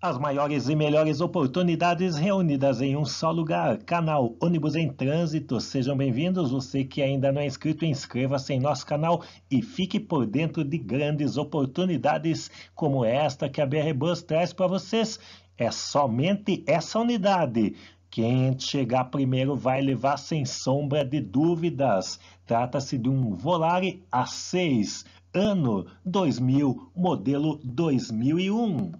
As maiores e melhores oportunidades reunidas em um só lugar. Canal Ônibus em Trânsito. Sejam bem-vindos. Você que ainda não é inscrito, inscreva-se em nosso canal e fique por dentro de grandes oportunidades como esta que a BR Bus traz para vocês. É somente essa unidade. Quem chegar primeiro vai levar sem sombra de dúvidas. Trata-se de um Volare A6, ano 2000, modelo 2001.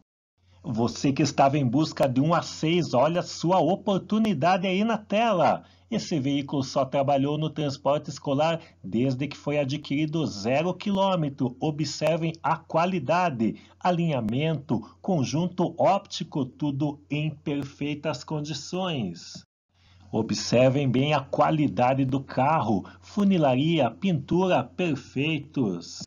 Você que estava em busca de um a 6, olha sua oportunidade aí na tela. Esse veículo só trabalhou no transporte escolar desde que foi adquirido zero quilômetro. Observem a qualidade, alinhamento, conjunto óptico, tudo em perfeitas condições. Observem bem a qualidade do carro, funilaria, pintura perfeitos.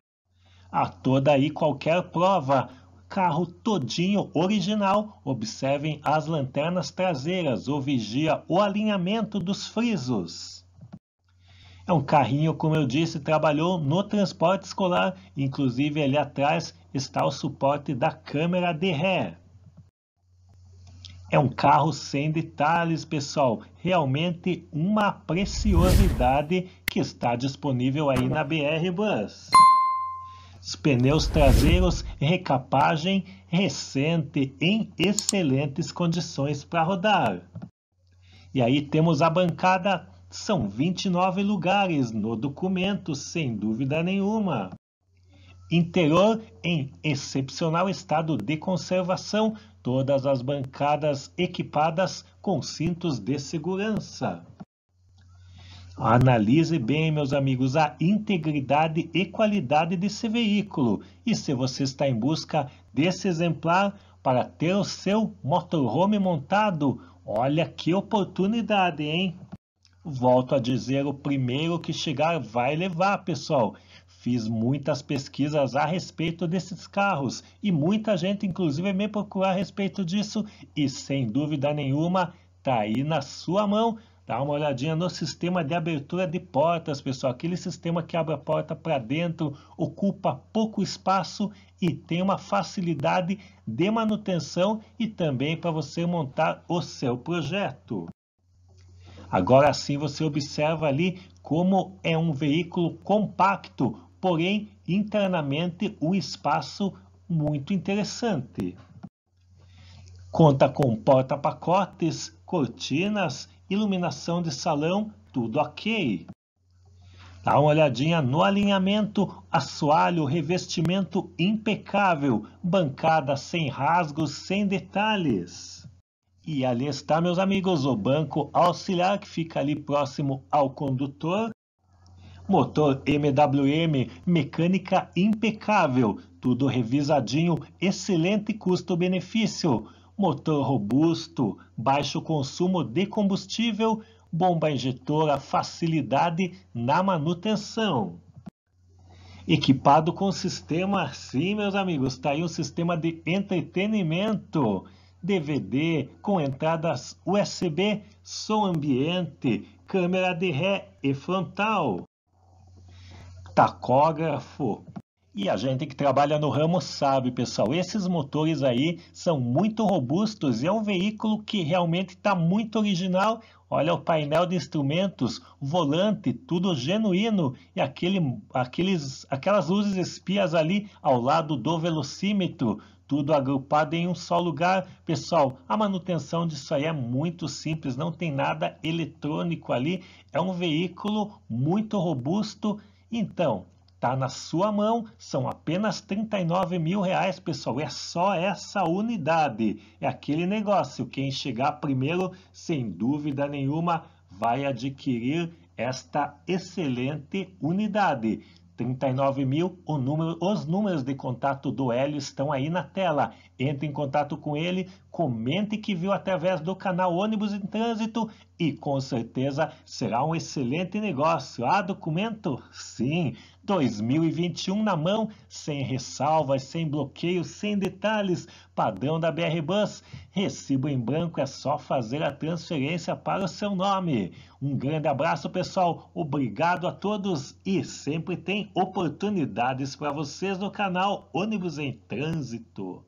A toda e qualquer prova, carro todinho original, observem as lanternas traseiras ou vigia o alinhamento dos frisos. É um carrinho, como eu disse, trabalhou no transporte escolar, inclusive ali atrás está o suporte da câmera de ré. É um carro sem detalhes, pessoal. Realmente uma preciosidade que está disponível aí na BR Bus. Os pneus traseiros recapagem recente em excelentes condições para rodar. E aí temos a bancada, são 29 lugares no documento, sem dúvida nenhuma. Interior em excepcional estado de conservação, todas as bancadas equipadas com cintos de segurança. Analise bem, meus amigos, a integridade e qualidade desse veículo. E se você está em busca desse exemplar para ter o seu motorhome montado, olha que oportunidade, hein? Volto a dizer, o primeiro que chegar vai levar, pessoal. Fiz muitas pesquisas a respeito desses carros e muita gente, inclusive, me procurou a respeito disso e, sem dúvida nenhuma, tá aí na sua mão Dá uma olhadinha no sistema de abertura de portas, pessoal. Aquele sistema que abre a porta para dentro, ocupa pouco espaço e tem uma facilidade de manutenção e também para você montar o seu projeto. Agora sim você observa ali como é um veículo compacto, porém internamente um espaço muito interessante. Conta com porta-pacotes, cortinas iluminação de salão, tudo ok. Dá uma olhadinha no alinhamento, assoalho, revestimento impecável, bancada sem rasgos, sem detalhes. E ali está, meus amigos, o banco auxiliar que fica ali próximo ao condutor. Motor MWM, mecânica impecável, tudo revisadinho, excelente custo-benefício motor robusto, baixo consumo de combustível, bomba injetora, facilidade na manutenção. Equipado com sistema, sim, meus amigos, está aí um sistema de entretenimento. DVD com entradas USB, som ambiente, câmera de ré e frontal, tacógrafo, e a gente que trabalha no ramo sabe, pessoal, esses motores aí são muito robustos e é um veículo que realmente está muito original. Olha o painel de instrumentos, volante, tudo genuíno e aquele, aqueles, aquelas luzes espias ali ao lado do velocímetro tudo agrupado em um só lugar. Pessoal, a manutenção disso aí é muito simples, não tem nada eletrônico ali, é um veículo muito robusto. Então, Tá na sua mão, são apenas 39 mil reais, pessoal. É só essa unidade. É aquele negócio. Quem chegar primeiro, sem dúvida nenhuma, vai adquirir esta excelente unidade. 39 mil, número, os números de contato do Hélio estão aí na tela. Entre em contato com ele, comente que viu através do canal Ônibus em Trânsito e com certeza será um excelente negócio. Ah, documento? Sim, 2021 na mão, sem ressalvas, sem bloqueios, sem detalhes, padrão da BR Bus. Recibo em branco é só fazer a transferência para o seu nome. Um grande abraço, pessoal. Obrigado a todos e sempre tem oportunidades para vocês no canal Ônibus em Trânsito.